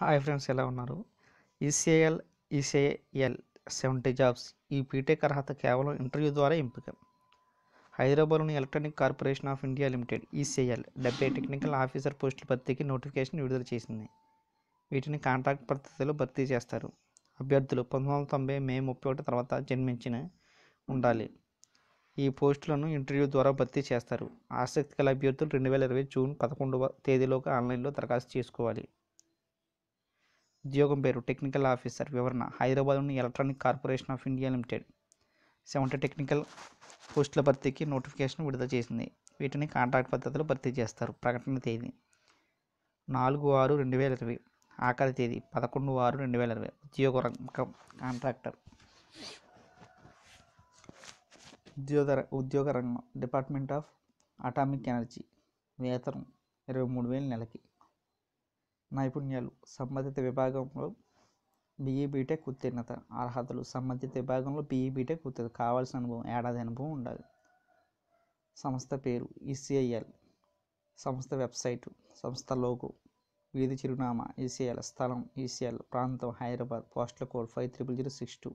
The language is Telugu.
హాయ్ ఫ్రెండ్స్ ఎలా ఉన్నారు ఈసీఏఎల్ ఈసీఏఎల్ సెవెంటీ జాబ్స్ ఈ పీటెక్ అర్హత కేవలం ఇంటర్వ్యూ ద్వారా ఎంపిక హైదరాబాద్లోని electronic corporation of India limited ECAL డెబ్బై టెక్నికల్ ఆఫీసర్ పోస్టుల భర్తీకి నోటిఫికేషన్ విడుదల చేసింది వీటిని కాంట్రాక్ట్ పద్ధతిలో భర్తీ చేస్తారు అభ్యర్థులు పంతొమ్మిది వందల తొంభై మే ముప్పై ఒకటి తర్వాత జన్మించిన ఉండాలి ఈ పోస్టులను ఇంటర్వ్యూ ద్వారా భర్తీ చేస్తారు ఆసక్తి కల అభ్యర్థులు రెండు వేల ఇరవై జూన్ పదకొండవ తేదీలోకి ఆన్లైన్లో దరఖాస్తు చేసుకోవాలి ఉద్యోగం పేరు టెక్నికల్ ఆఫీసర్ వివరణ హైదరాబాద్లోని electronic corporation of India limited seventy technical పోస్టుల భర్తీకి నోటిఫికేషన్ విడుదల చేసింది వీటిని కాంట్రాక్ట్ పద్ధతిలో భర్తీ చేస్తారు ప్రకటన తేదీ నాలుగు ఆరు రెండు వేల ఇరవై ఆఖరి తేదీ పదకొండు ఆరు రెండు వేల ఇరవై ఉద్యోగ రంగం కాంట్రాక్టర్ ఉద్యోగ ఉద్యోగ రంగం డిపార్ట్మెంట్ ఆఫ్ అటామిక్ ఎనర్జీ వేతనం ఇరవై మూడు వేల నెలకి నైపుణ్యాలు సంబంధిత విభాగంలో బీఈ బీటెక్ e ఉత్తీర్ణత అర్హతలు సంబంధిత విభాగంలో బీఈ బీటెక్ e ఉత్తీర్ణత కావాల్సిన అనుభవం ఏడాది అనుభవం ఉండాలి సంస్థ పేరు ఈసీఐఎల్ e సంస్థ వెబ్సైటు సంస్థ లోగో వీధి చిరునామా ఈసీఎల్ స్థలం ఈసీఎల్ ప్రాంతం Hyderabad postal code five triple zero six two